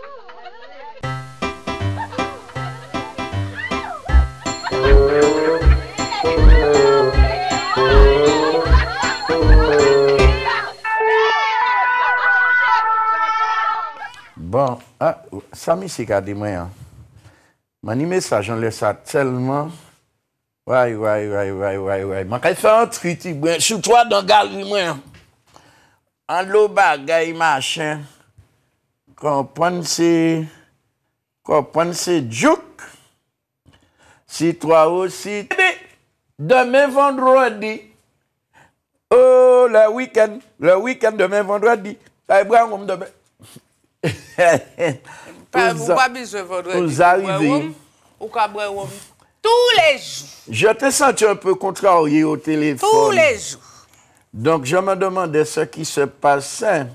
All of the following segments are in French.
🎵 Bon, ah, sa misika di mwen ya. Mani mensan janle sa telman. Woy woy woy woy woy woy woy. Mwakay sa entwiti bwen. Sou twa dan gal di mwen ya. An lo bagay mashe. Quand on prend panse si toi aussi, demain vendredi, oh, le week-end, le week-end demain vendredi, ça demain. vous besoin vendredi. Vous arrivez. Tous les jours. Je t'ai senti un peu contrarié au téléphone. Tous les jours. Donc, je me demandais ce qui se passait.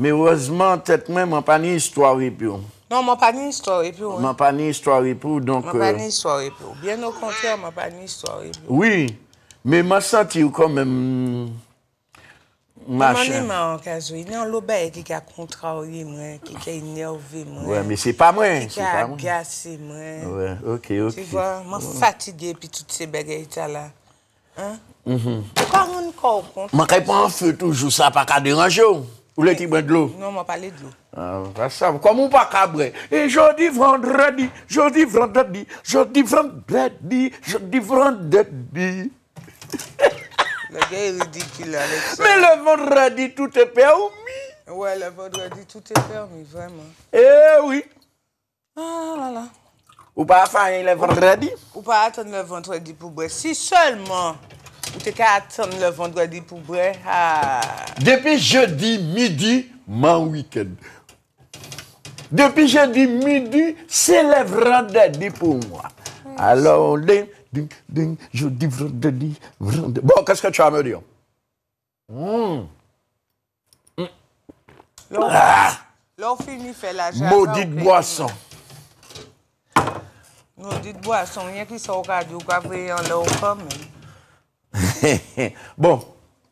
Me rozman, tet men, mwen pan ni istwari pou. Nan, mwen pan ni istwari pou. Mwen pan ni istwari pou, donk... Mwen pan ni istwari pou. Bien ou konti an, mwen pan ni istwari pou. Oui, men mwen santi ou konmen... Mwen mweni mwen an kazou. Yon lòbe e ki ka kontra ou yon mwen, ki ke inye ou vi mwen. Mwen, me se pa mwen. Ki ka apyasi mwen. Mwen, ok, ok. Ti wè, mwen fatide pi tout se bege ita la. An? Mwen kèy pou an fe toujou sa pa ka deranjou? Mwen. voulez le de l'eau? Non, je pa de l'eau. Ah, on ne on va cabrer? Et je dis vendredi, jodi vendredi, jodi vendredi, jeudi vendredi. Le gars est ridicule avec Mais le vendredi, tout est permis. Ouais, le vendredi, tout est permis, vraiment. Eh oui. Ah là là. Ou pas faire le vendredi? Ou pas attendre le vendredi pour boire. Si seulement... Ou te ka attendre le vendredi pour bre? Ah. Depuis jeudi midi, week-end. Depuis jeudi midi, c'est le vendredi pour moi. Alors, ding, ding, ding, jeudi, vendredi, vendredi. Bon, qu'est-ce que tu as à me dire? Mmh. Mmh. Ah. L'enfini fait la jazz. Maudite boisson. Maudite boisson, rien qui sort au radio, qu'a pris l'eau comme. bon,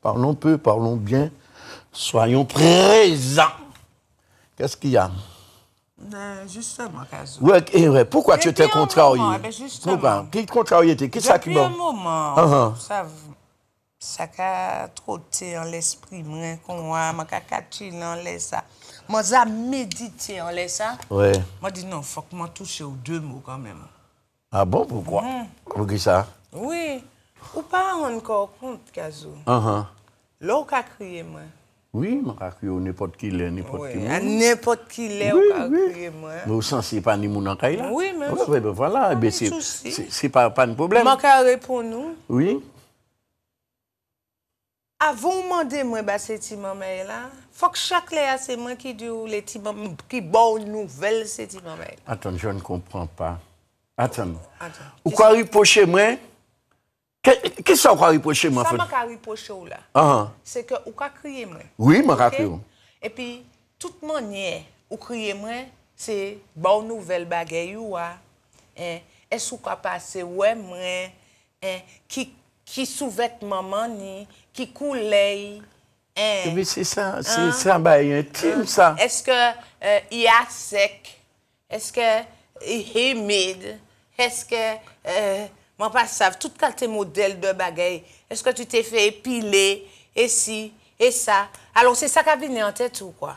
parlons peu, parlons bien, soyons présents. Qu'est-ce qu'il y a euh, justement, Kazou. Eh ouais, pourquoi tu t'es contrarié moment, ben Pourquoi Quelle contrariété Qui ça qui Depuis un moment, ah, ah. ça, ça a trotté en l'esprit, qu'on a, m'a caché en l'esprit. Moi, j'ai médité en l'esprit. Ouais. Moi, dit non, faut que je touche aux deux mots quand même. Ah bon, pourquoi hum. Pourquoi ça Oui. Ou pas encore compte, Kazou. Uh-huh. Là, on a crié, moi. Oui, on a crié n'importe qui l'est, n'importe qui l'est. N'importe qui l'est, on a crié, moi. Mais au sens, c'est pas ni mon encaille là. Oui, mais. Oui, ben voilà, ben c'est c'est pas pas un problème. Je qu'à répondre nous. Oui. Avant de demander moi bah c'est timamé là, faut que chaque l'air c'est moi qui dit les timamé qui bon nouvelle c'est timamé. Attends, je ne comprends pas. Attends. Attends. Ou quoi reprocher moi Kè, kè, kè sa wak a ripoche w la? Sa wak a ripoche w la? An. Se ke wak a kriye mwen. Oui, wak a kriye mwen. E pi, tout mwenye wak a kriye mwen, se, baon nouvel bagay w wwa, eh, es wak a pase wè mwen, eh, ki souvet mwen mwen, ki koulei, eh. E mi se san, se san bayen tim sa. Eske, e, i asek, eske, e hemed, eske, e, Moi, pas ça. Tout le tes modèles de bagaille. Est-ce que tu t'es fait épiler Et si Et ça Alors, c'est ça qui a venu en tête ou quoi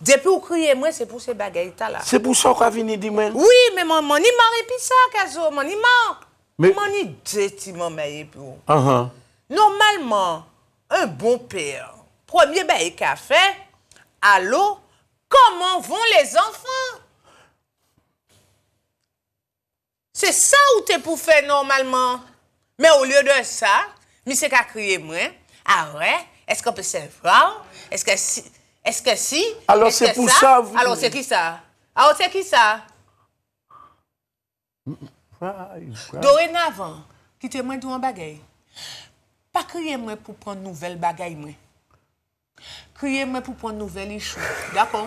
Depuis où crier, moi, c'est pour ces bagailles-là. C'est pour ça qu'a a venu, dis-moi. Oui, mais maman, mon, il m'a répété ça, Kazo. Mon, il m'a. Mon, il dit, maman, m'a Ah Normalement, un bon père, premier café. qu'a fait, allô, comment vont les enfants C'est ça où tu es pour faire normalement. Mais au lieu de ça, mais c'est qu'à crier moi. Ah ouais, est-ce qu'on peut se voir Est-ce que si Est-ce que si Alors c'est pour ça, vous... Alors c'est qui ça Alors c'est qui ça Dorénavant, quittez-moi de bagaille. Pas crier-moi pour prendre nouvelle bagaille, moi. crier pour prendre nouvelle échoue. D'accord